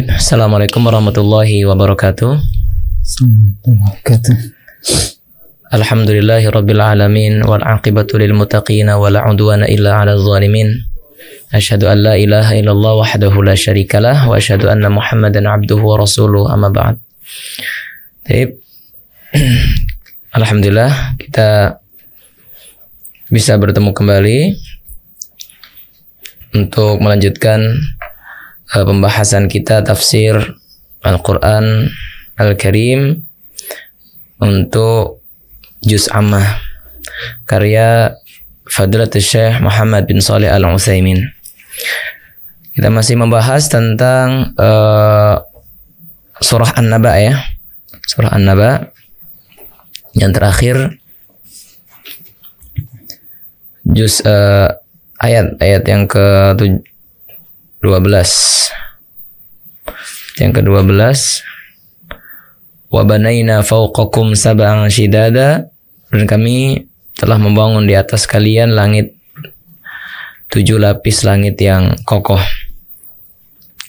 Baik, Assalamualaikum warahmatullahi wabarakatuh. Alhamdulillahi rabbil alamin wal aqibatu lil muttaqin wa la udwana illa 'alal zalimin. Asyhadu an la ilaha illallah wahdahu la syarikalah wa asyhadu anna Muhammadan abduhu wa amma ba'd. Baik. Alhamdulillah kita bisa bertemu kembali untuk melanjutkan Eh, pembahasan kita tafsir Al-Quran Al-Karim untuk Juz Ammah karya Fadlat Syekh Muhammad bin Saleh Al-Utsaimin. Kita masih membahas tentang uh, surah An-Naba ya. Surah An-Naba yang terakhir juz uh, ayat ayat yang ke 12 yang ke-12 wa banaina fawqakum sab'an shidada dan kami telah membangun di atas kalian langit tujuh lapis langit yang kokoh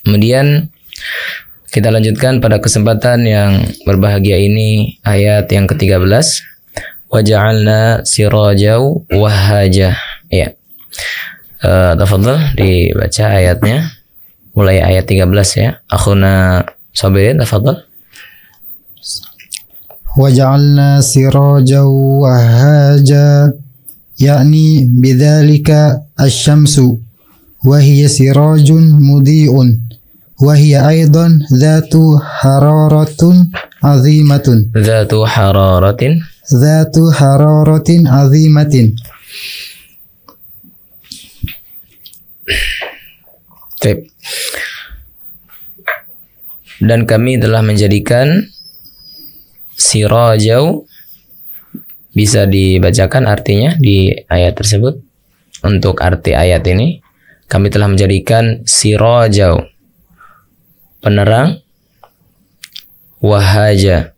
kemudian kita lanjutkan pada kesempatan yang berbahagia ini ayat yang ke-13 ja'alna sirajau wahaja ya Eh, tafadhol dibaca ayatnya mulai ayat 13 ya. Akhuna na tafadhol. Wa ja'alna sirajan wahaja yakni bidzalika asy-syamsu wa hiya sirajun mudiun, wa aydan zatu hararatun azimatun Zatu hararatin Zatu hararatin azimatin Taip. Dan kami telah menjadikan sirajau bisa dibacakan artinya di ayat tersebut untuk arti ayat ini kami telah menjadikan sirajau penerang wahaja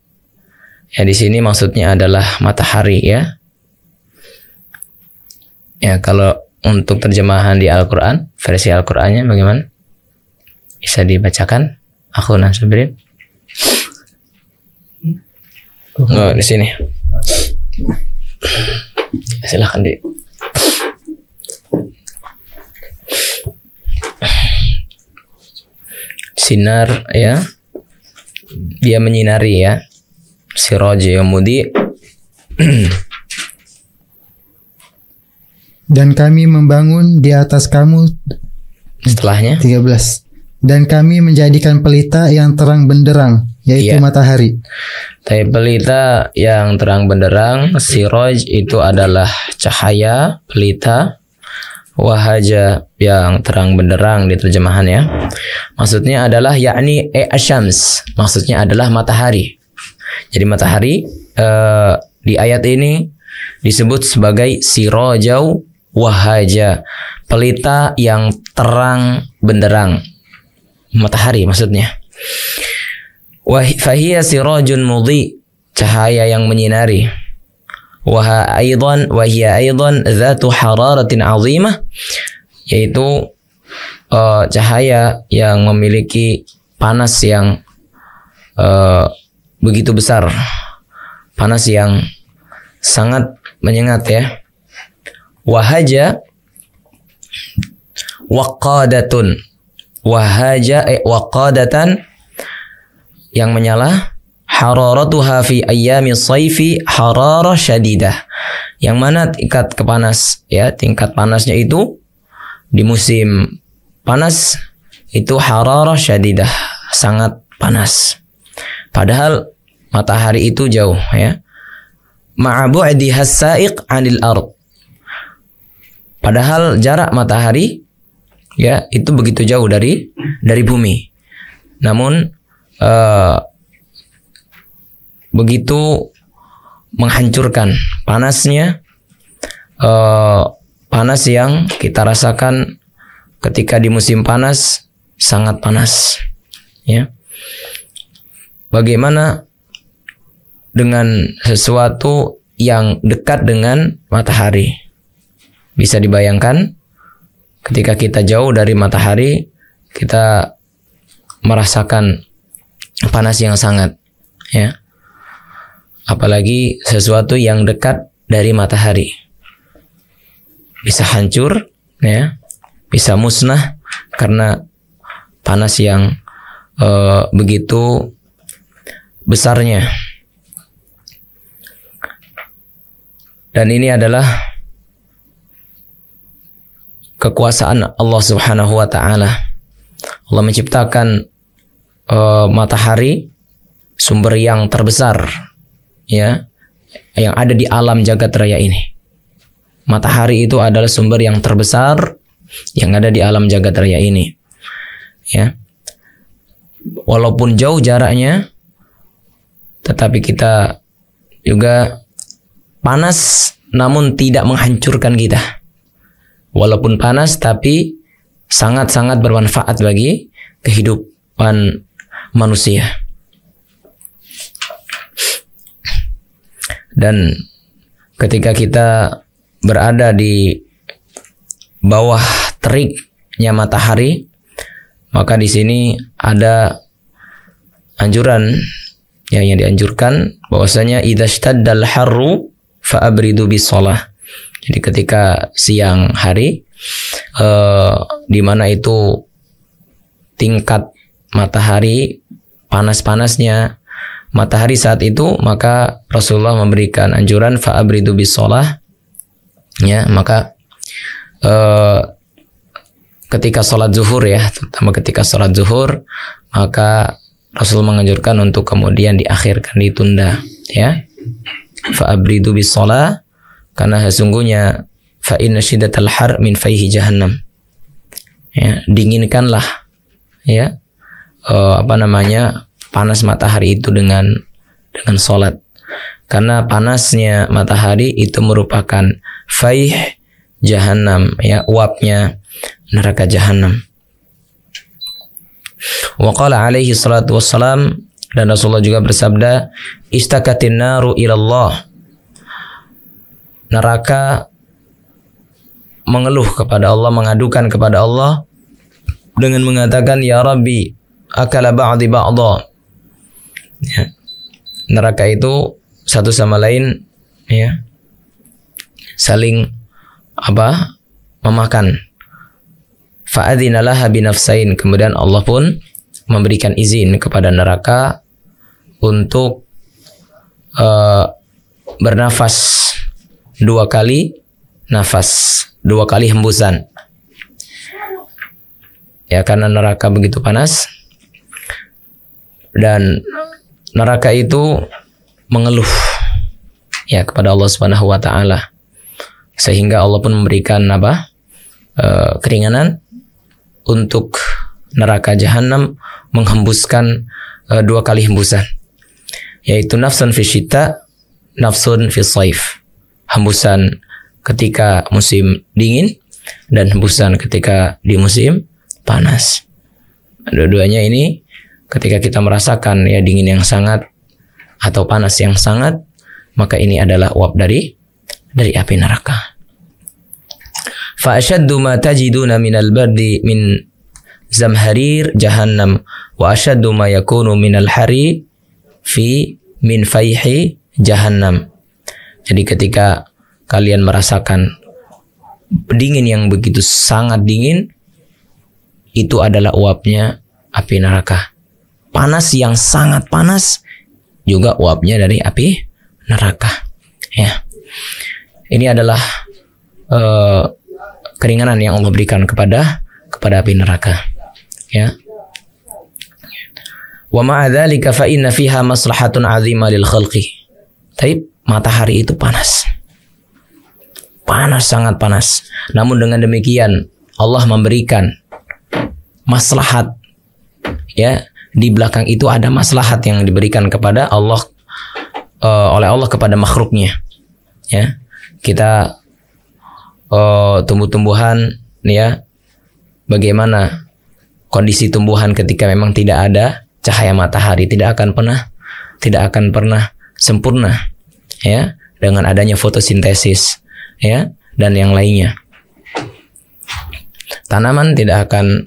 ya di sini maksudnya adalah matahari ya ya kalau untuk terjemahan di Al-Quran, versi Al-Qurannya bagaimana? Bisa dibacakan? Aku Nasabrin. Oh, di sini. Silahkan di. Sinar ya. Dia menyinari ya. Si Siraj Yamudi dan kami membangun di atas kamu setelahnya 13 dan kami menjadikan pelita yang terang benderang yaitu iya. matahari. Tapi pelita yang terang benderang, siroj itu adalah cahaya pelita, wahaja yang terang benderang di terjemahan ya. Maksudnya adalah yakni e asyams, maksudnya adalah matahari. Jadi matahari uh, di ayat ini disebut sebagai sirojau wahaja, pelita yang terang benderang. Matahari maksudnya. Fahiya sirajun mudhi, cahaya yang menyinari. Waha aidan, wahiya aidan dhatu hararatin azimah, yaitu uh, cahaya yang memiliki panas yang uh, begitu besar, panas yang sangat menyengat ya. Wahaja waqadatun. Wahaja eh, waqadatan yang menyala hararatuha fi ayyami saifi harara syadidah. Yang mana tingkat kepanas ya, tingkat panasnya itu di musim panas itu harara syadidah, sangat panas. Padahal matahari itu jauh ya. Ma'abu'di hasaiq 'anil ard Padahal jarak matahari ya itu begitu jauh dari dari bumi. Namun eh, begitu menghancurkan panasnya eh, panas yang kita rasakan ketika di musim panas sangat panas ya. Bagaimana dengan sesuatu yang dekat dengan matahari? Bisa dibayangkan ketika kita jauh dari matahari, kita merasakan panas yang sangat ya. Apalagi sesuatu yang dekat dari matahari. Bisa hancur ya, bisa musnah karena panas yang e, begitu besarnya. Dan ini adalah kekuasaan Allah Subhanahu wa taala. Allah menciptakan uh, matahari sumber yang terbesar ya yang ada di alam jagat raya ini. Matahari itu adalah sumber yang terbesar yang ada di alam jagat raya ini. Ya. Walaupun jauh jaraknya tetapi kita juga panas namun tidak menghancurkan kita walaupun panas tapi sangat-sangat bermanfaat bagi kehidupan manusia. Dan ketika kita berada di bawah teriknya matahari, maka di sini ada anjuran yang, yang dianjurkan bahwasanya idza harru fa abridu bisalah jadi ketika siang hari eh, di mana itu tingkat matahari panas-panasnya matahari saat itu maka Rasulullah memberikan anjuran fa'abridu bisalah ya maka eh, ketika sholat zuhur ya terutama ketika sholat zuhur maka Rasul menganjurkan untuk kemudian diakhirkan ditunda ya fa'abridu bisalah karena sesungguhnya fa inna syiddatal har min faihi jahannam. Ya, dinginkanlah ya uh, apa namanya panas matahari itu dengan dengan salat. Karena panasnya matahari itu merupakan faih jahanam ya uapnya neraka jahanam. Wa alaihi salatu wassalam dan Rasulullah juga bersabda istakatin naru ilallah neraka mengeluh kepada Allah, mengadukan kepada Allah dengan mengatakan ya Rabbi akala ba'di ba'dha. Ya. Neraka itu satu sama lain ya saling apa memakan fa'adzinalaha binafsain kemudian Allah pun memberikan izin kepada neraka untuk uh, bernafas dua kali nafas, dua kali hembusan. Ya, karena neraka begitu panas dan neraka itu mengeluh ya kepada Allah Subhanahu wa taala. Sehingga Allah pun memberikan apa? E, keringanan untuk neraka jahanam menghembuskan e, dua kali hembusan yaitu nafsun fi syita, nafsun fi hembusan ketika musim dingin dan hembusan ketika di musim panas. Dua-duanya ini ketika kita merasakan ya dingin yang sangat atau panas yang sangat, maka ini adalah uap dari dari api neraka. فأشد ما تجدون من البرد من زمهرير جهنم وأشد ما يكون من الحري في من فيح جهنم jadi ketika kalian merasakan dingin yang begitu sangat dingin, itu adalah uapnya api neraka. Panas yang sangat panas juga uapnya dari api neraka. Ya. Ini adalah uh, keringanan yang Allah berikan kepada kepada api neraka. Ya. Wa ma'a dzalika fa inna fiha maslahatun 'azimah lil khalqi. Taib matahari itu panas. Panas sangat panas. Namun dengan demikian Allah memberikan maslahat ya di belakang itu ada maslahat yang diberikan kepada Allah uh, oleh Allah kepada makhluknya ya kita uh, tumbuh-tumbuhan ya bagaimana kondisi tumbuhan ketika memang tidak ada cahaya matahari tidak akan pernah tidak akan pernah sempurna ya dengan adanya fotosintesis ya dan yang lainnya tanaman tidak akan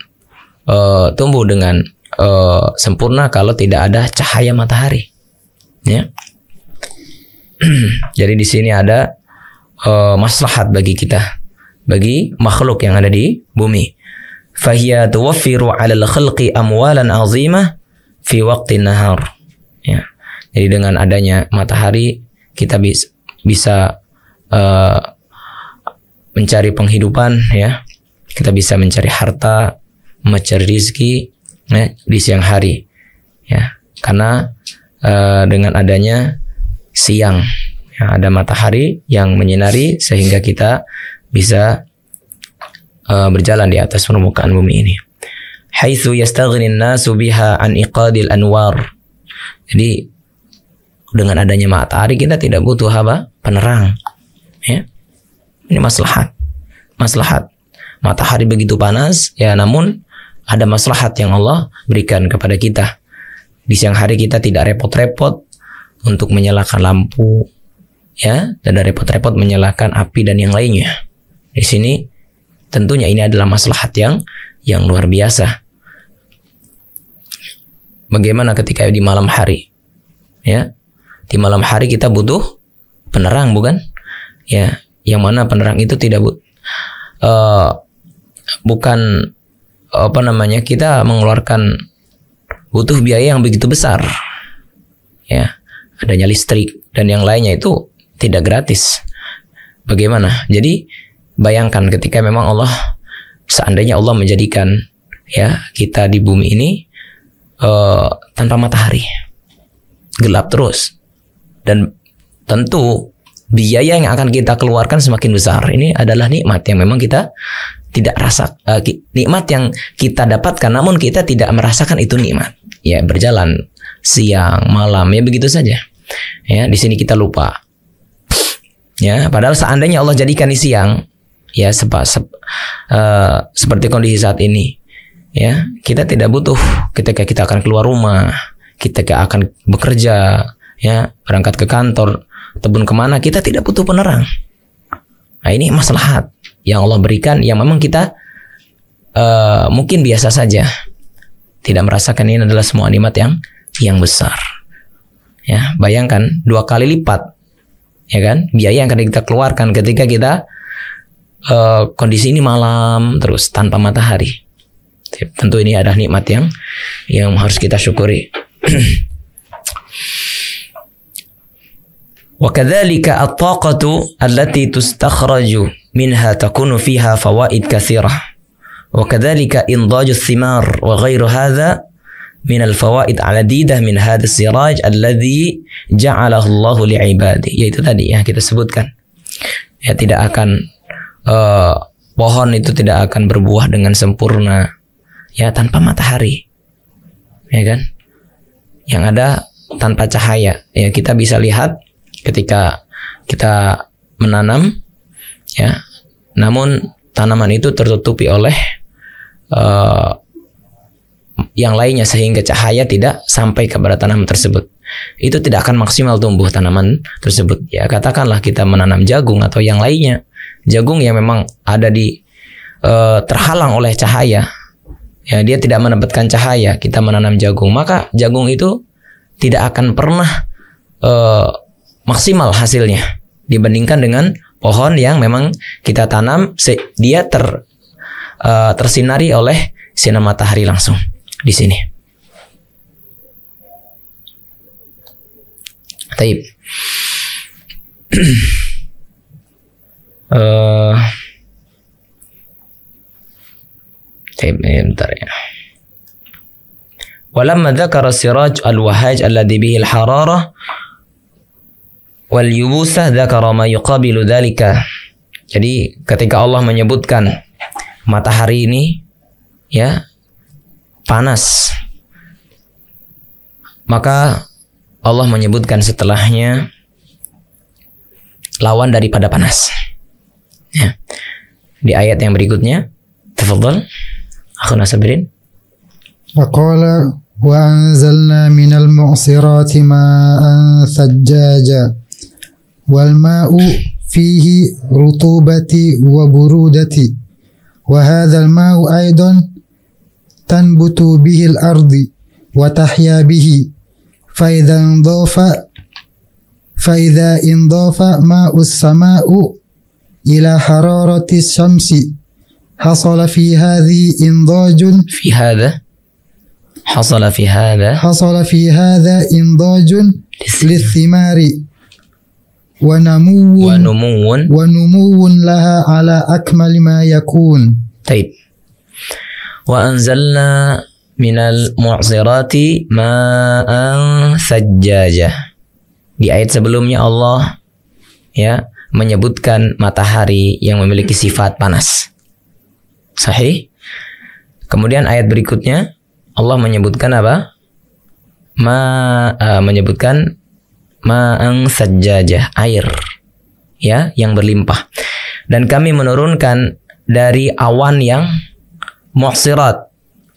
uh, tumbuh dengan uh, sempurna kalau tidak ada cahaya matahari ya jadi di sini ada uh, maslahat bagi kita bagi makhluk yang ada di bumi fahiya tuwaffiru 'alal khalqi amwalan 'azimah fi waqtin nahar ya jadi dengan adanya matahari kita bis, bisa uh, mencari penghidupan ya kita bisa mencari harta mencari rizki ya, di siang hari ya karena uh, dengan adanya siang ya, ada matahari yang menyinari sehingga kita bisa uh, berjalan di atas permukaan bumi ini haitsu an nasu biha an iqadil anwar jadi dengan adanya matahari kita tidak butuh apa penerang ya ini maslahat maslahat matahari begitu panas ya namun ada maslahat yang Allah berikan kepada kita di siang hari kita tidak repot-repot untuk menyalakan lampu ya tidak repot-repot menyalakan api dan yang lainnya di sini tentunya ini adalah maslahat yang yang luar biasa bagaimana ketika di malam hari ya di malam hari kita butuh penerang bukan ya yang mana penerang itu tidak but uh, eh, bukan apa namanya kita mengeluarkan butuh biaya yang begitu besar ya adanya listrik dan yang lainnya itu tidak gratis bagaimana jadi bayangkan ketika memang Allah seandainya Allah menjadikan ya kita di bumi ini uh, tanpa matahari gelap terus dan tentu biaya yang akan kita keluarkan semakin besar. Ini adalah nikmat yang memang kita tidak rasa uh, nikmat yang kita dapatkan namun kita tidak merasakan itu nikmat. Ya, berjalan siang, malam ya begitu saja. Ya, di sini kita lupa. Ya, padahal seandainya Allah jadikan di siang ya sep, sep, uh, eh, seperti kondisi saat ini. Ya, kita tidak butuh ketika kita akan keluar rumah, kita akan bekerja, ya berangkat ke kantor tebun kemana kita tidak butuh penerang nah ini maslahat yang Allah berikan yang memang kita uh, mungkin biasa saja tidak merasakan ini adalah semua nikmat yang yang besar ya bayangkan dua kali lipat ya kan biaya yang akan kita keluarkan ketika kita uh, kondisi ini malam terus tanpa matahari tentu ini adalah nikmat yang yang harus kita syukuri وكذلك الطاقة التي تستخرج منها تكون فيها فوائد كثيرة وكذلك إنضاج الثمار وغير هذا من الفوائد عديدة من هذا السراج الذي جعله الله لعباده yaitu tadi yang kita sebutkan ya tidak akan uh, pohon itu tidak akan berbuah dengan sempurna ya tanpa matahari ya kan yang ada tanpa cahaya ya kita bisa lihat ketika kita menanam ya namun tanaman itu tertutupi oleh uh, yang lainnya sehingga cahaya tidak sampai kepada tanaman tersebut itu tidak akan maksimal tumbuh tanaman tersebut ya katakanlah kita menanam jagung atau yang lainnya jagung yang memang ada di uh, terhalang oleh cahaya ya dia tidak mendapatkan cahaya kita menanam jagung maka jagung itu tidak akan pernah uh, maksimal hasilnya dibandingkan dengan pohon yang memang kita tanam dia ter uh, tersinari oleh sinar matahari langsung di sini. Taib. uh, taib, eh, bentar ya. ولما ذكر السراج الوهاج الذي به الحرارة wal yubusah dzakara ma yuqabilu dzalika. Jadi ketika Allah menyebutkan matahari ini ya panas maka Allah menyebutkan setelahnya lawan daripada panas. Ya. Di ayat yang berikutnya, tafadhol. aku nasabirin. Faqala wa anzalna minal mu'sirati ma'an thajjaja والماء فيه رطوبة وبرودة وهذا الماء أيضا تنبت به الأرض وتحيا به فإذا انضاف فإذا انضاف ماء السماء إلى حرارة الشمس حصل في هذه إنضاج في هذا حصل في هذا حصل في هذا إنضاج للثمار ونمو ونمو ونمو لها على أكمل ما يكون طيب وأنزلنا من المعصرات ماء sajjaja di ayat sebelumnya Allah ya menyebutkan matahari yang memiliki sifat panas. Sahih? Kemudian ayat berikutnya Allah menyebutkan apa? Ma, uh, menyebutkan ma'ang sajjajah, air ya yang berlimpah. Dan kami menurunkan dari awan yang mu'sirat.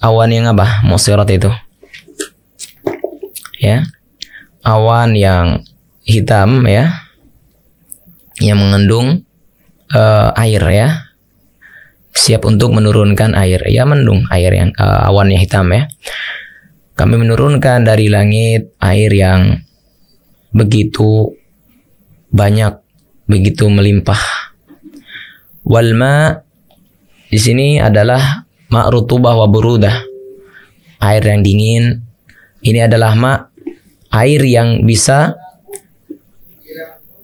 Awan yang apa? Mu'sirat itu. Ya. Awan yang hitam ya. Yang mengandung uh, air ya. Siap untuk menurunkan air. Ya mendung air yang uh, awan hitam ya. Kami menurunkan dari langit air yang begitu banyak, begitu melimpah. Walma di sini adalah mak rutubah wa burudah. Air yang dingin. Ini adalah mak air yang bisa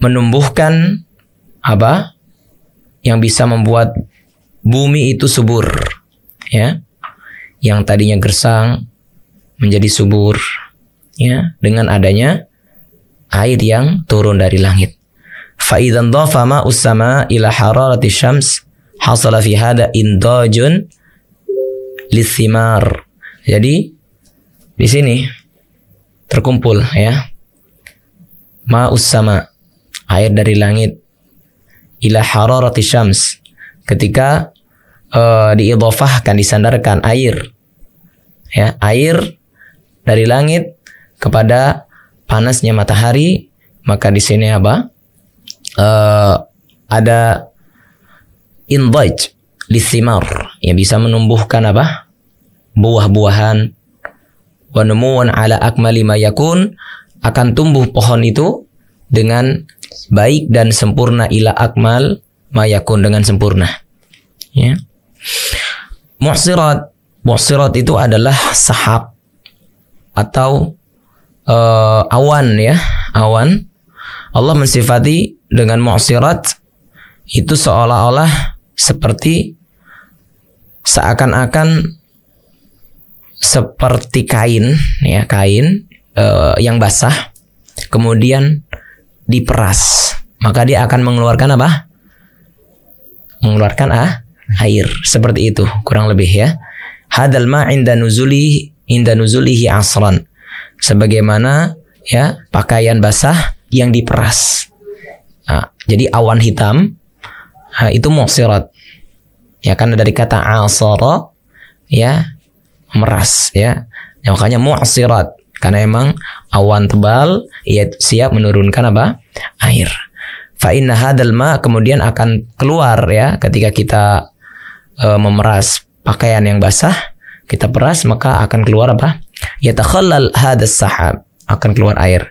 menumbuhkan apa? Yang bisa membuat bumi itu subur, ya. Yang tadinya gersang menjadi subur, ya, dengan adanya air yang turun dari langit. Fa'idan dhafa ma'us sama ila hararati syams hasala fi hada indajun lisimar. Jadi di sini terkumpul ya. Ma'us sama air dari langit ila hararati syams ketika uh, diidhofahkan disandarkan air ya air dari langit kepada panasnya matahari, maka di sini apa? Uh, ada invite lisimar yang bisa menumbuhkan apa? buah-buahan penemuan ala akmali mayakun akan tumbuh pohon itu dengan baik dan sempurna ila akmal Mayakun dengan sempurna ya muhsirat muhsirat itu adalah sahab atau uh, awan ya, awan. Allah mensifati dengan mu'sirat itu seolah-olah seperti seakan-akan seperti kain ya, kain uh, yang basah kemudian diperas. Maka dia akan mengeluarkan apa? Mengeluarkan ah air seperti itu kurang lebih ya. Hadal ma'inda nuzulihi inda nuzulihi asran sebagaimana ya pakaian basah yang diperas. Nah, jadi awan hitam nah, itu mosirat. Ya karena dari kata asara ya meras ya. ya makanya mosirat karena emang awan tebal ia siap menurunkan apa? air. Fa inna hadal ma kemudian akan keluar ya ketika kita e, memeras pakaian yang basah kita peras maka akan keluar apa? Ya yatakhallal hadas sahab akan keluar air.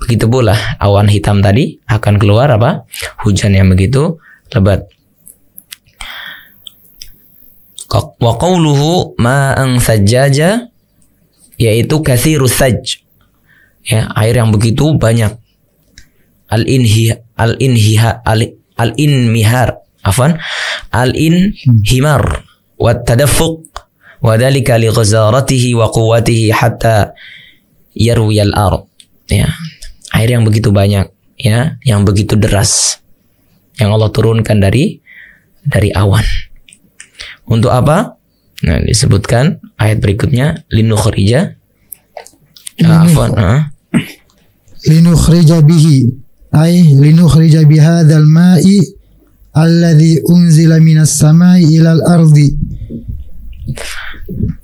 Begitu pula awan hitam tadi akan keluar apa? Hujan yang begitu lebat. Wa qawluhu ma'an sajjaja yaitu kathirus saj. Ya, air yang begitu banyak. Al inhi al inhiha al, al inmihar afan al inhimar wa tadaffuq wadalika li ghazaratihi wa quwwatihi hatta yarwiyal ard ya air yang begitu banyak ya yang begitu deras yang Allah turunkan dari dari awan untuk apa nah disebutkan ayat berikutnya linukhrija ah, afwan uh, linukhrija bihi ay linukhrija bihadzal ma'i alladhi unzila minas samai ilal ardi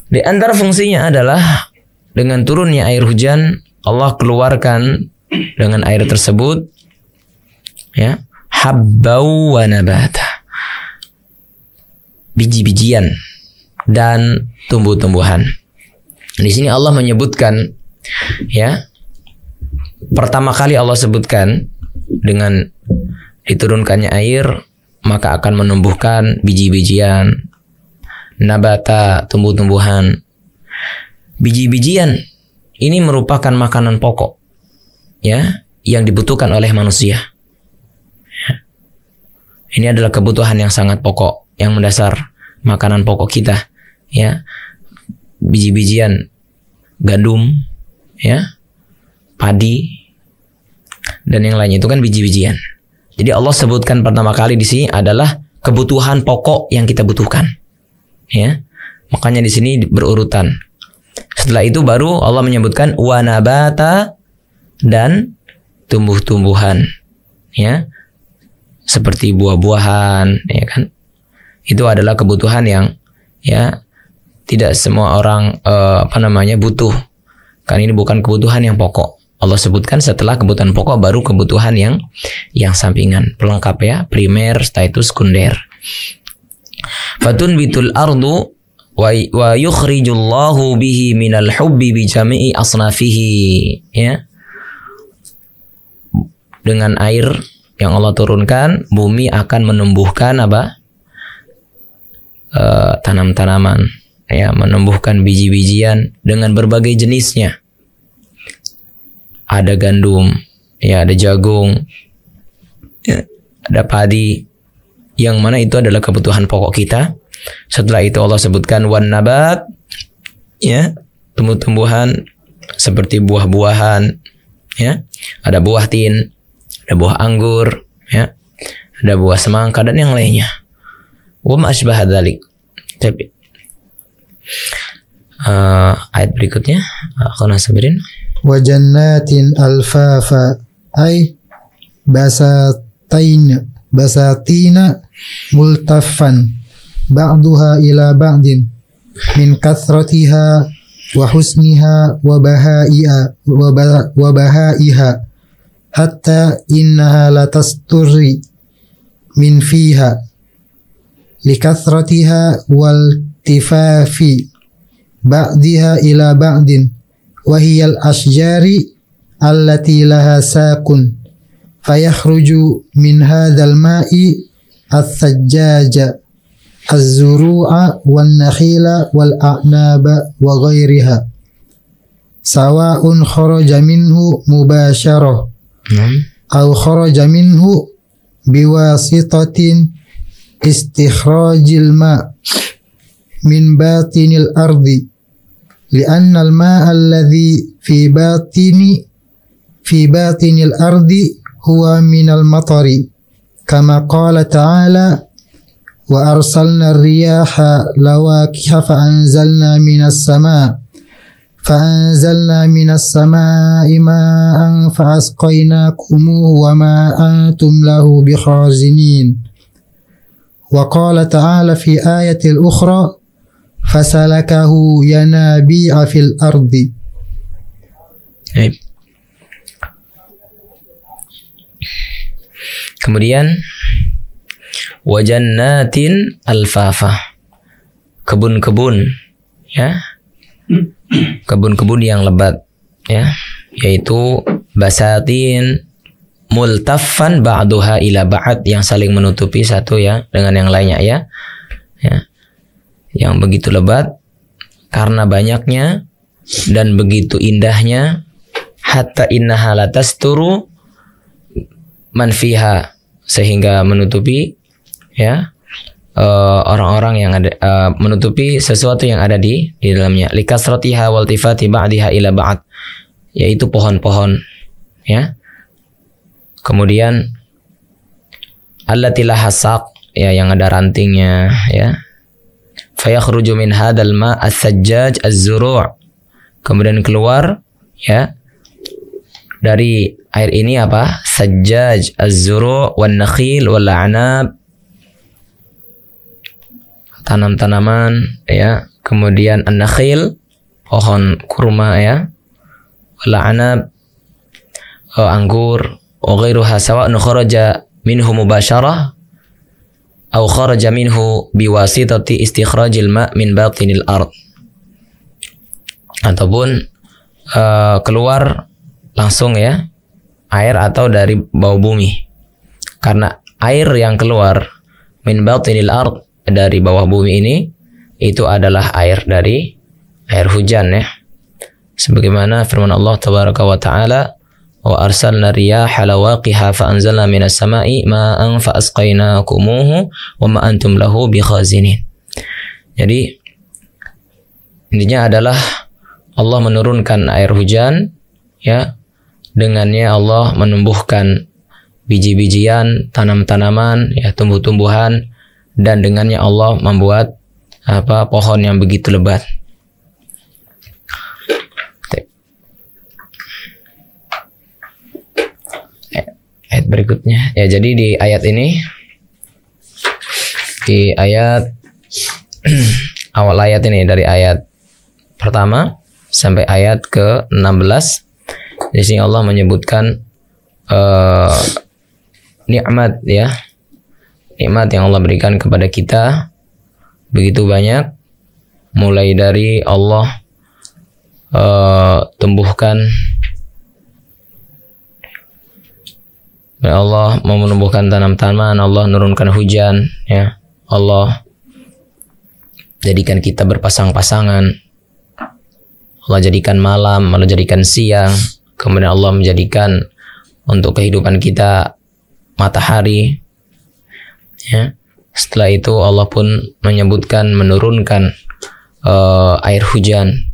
di antara fungsinya adalah dengan turunnya air hujan Allah keluarkan dengan air tersebut ya habbau wa nabata biji-bijian dan tumbuh-tumbuhan. Di sini Allah menyebutkan ya pertama kali Allah sebutkan dengan diturunkannya air maka akan menumbuhkan biji-bijian, nabata, tumbuh-tumbuhan, biji-bijian. Ini merupakan makanan pokok ya yang dibutuhkan oleh manusia. Ini adalah kebutuhan yang sangat pokok, yang mendasar makanan pokok kita, ya. Biji-bijian gandum, ya. Padi dan yang lainnya itu kan biji-bijian. Jadi Allah sebutkan pertama kali di sini adalah kebutuhan pokok yang kita butuhkan ya. Makanya di sini berurutan. Setelah itu baru Allah menyebutkan wanabata dan tumbuh-tumbuhan ya. Seperti buah-buahan ya kan. Itu adalah kebutuhan yang ya tidak semua orang eh, apa namanya butuh. kan ini bukan kebutuhan yang pokok. Allah sebutkan setelah kebutuhan pokok baru kebutuhan yang yang sampingan, pelengkap ya, primer, setelah itu sekunder. Fatun bitul ardu wa wa yukhrijullahu bihi minal hubbi bi jami'i asnafihi ya. Dengan air yang Allah turunkan, bumi akan menumbuhkan apa? Uh, tanam-tanaman ya, menumbuhkan biji-bijian dengan berbagai jenisnya. Ada gandum, ya ada jagung, ya, ada padi, yang mana itu adalah kebutuhan pokok kita. Setelah itu Allah sebutkan wan nabat ya, tumbuh-tumbuhan seperti buah-buahan ya. Ada buah tin, ada buah anggur ya, ada buah semangka dan yang lainnya. Wa ma asbaha Tapi uh, ayat berikutnya aku sabirin wa jannatin alfafa ay basatain بساتين ملتفا بعضها إلى بعض من كثرتها وحسنها وبهائها, وبهائها حتى إنها لا تستر من فيها لكثرتها والتفاف بعضها إلى بعض وهي الأشجار التي لها ساق فيخرج من هذا الماء الثجاج الزروع والنخيل والأعناب وغيرها سواء خرج منه مباشرة نعم. أو خرج منه بواسطة استخراج الماء من باطن الأرض لأن الماء الذي في باطن في باطن الأرض هو من المطر كما قال تعالى وأرسلنا الرياح لواكح فأنزلنا من السماء فأنزلنا من السماء ماء فأسقيناكم وما أنتم له بخازنين وقال تعالى في آية أخرى فسلكه ينابيع في الأرض طيب. Kemudian wajannatin alfafa. Kebun-kebun ya. Kebun-kebun yang lebat ya, yaitu basatin multafan ba'duha ila ba'd yang saling menutupi satu ya dengan yang lainnya ya. Ya. Yang begitu lebat karena banyaknya dan begitu indahnya hatta innaha latasturu man fiha sehingga menutupi ya eh, orang-orang uh, yang ada uh, menutupi sesuatu yang ada di di dalamnya likasratiha wal tifati ba'daha ila ba'd yaitu pohon-pohon ya kemudian allatilah hasak ya yang ada rantingnya ya fayakhruju min hadal ma as-sajjaj az-zuru' kemudian keluar ya dari air ini apa? Sajjaj, az-zuru, wan-nakhil, wal-anab. Tanam-tanaman ya. Kemudian an-nakhil, pohon kurma ya. Wal-anab, oh, anggur, wa ghairuha sawa'un kharaja minhu mubasharah atau kharaja minhu biwasitati istikhrajil ma' min batinil ard. Ataupun uh, keluar langsung ya air atau dari bau bumi karena air yang keluar min batinil ard dari bawah bumi ini itu adalah air dari air hujan ya sebagaimana firman Allah tabaraka wa taala wa arsalna riyaha lawaqiha fa anzalna minas sama'i ma'an fa asqainakumuhu wa ma antum lahu bikhazinin jadi intinya adalah Allah menurunkan air hujan ya dengannya Allah menumbuhkan biji-bijian, tanam-tanaman, ya tumbuh-tumbuhan dan dengannya Allah membuat apa pohon yang begitu lebat. Ayat berikutnya. Ya, jadi di ayat ini di ayat awal ayat ini dari ayat pertama sampai ayat ke-16 di sini Allah menyebutkan uh, nikmat ya. Nikmat yang Allah berikan kepada kita begitu banyak mulai dari Allah uh, tumbuhkan ya Allah mau menumbuhkan tanam-tanaman, Allah menurunkan hujan, ya. Allah jadikan kita berpasang-pasangan. Allah jadikan malam, Allah jadikan siang. Kemudian Allah menjadikan untuk kehidupan kita matahari. Ya. Setelah itu Allah pun menyebutkan menurunkan uh, air hujan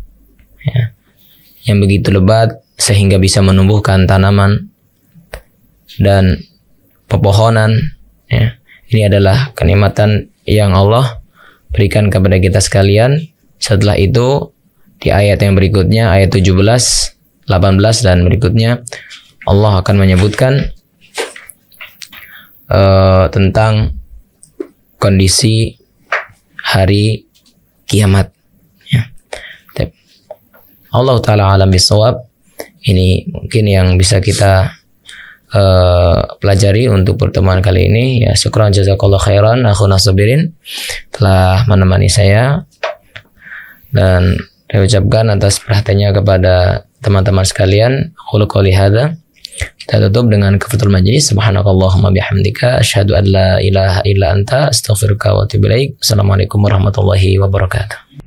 ya, yang begitu lebat sehingga bisa menumbuhkan tanaman dan pepohonan. Ya. Ini adalah kenikmatan yang Allah berikan kepada kita sekalian. Setelah itu di ayat yang berikutnya ayat 17 18 dan berikutnya Allah akan menyebutkan uh, tentang kondisi hari kiamat. Ya. Allah Taala alam bisawab. Ini mungkin yang bisa kita uh, pelajari untuk pertemuan kali ini. Ya, syukran jazakallah khairan. Aku nasubirin telah menemani saya dan saya ucapkan atas perhatiannya kepada teman-teman sekalian, aku qouli hadza. Kita tutup dengan kafatul majlis. Subhanakallahumma bihamdika asyhadu an la ilaha illa anta astaghfiruka wa atubu ilaik. Assalamualaikum warahmatullahi wabarakatuh.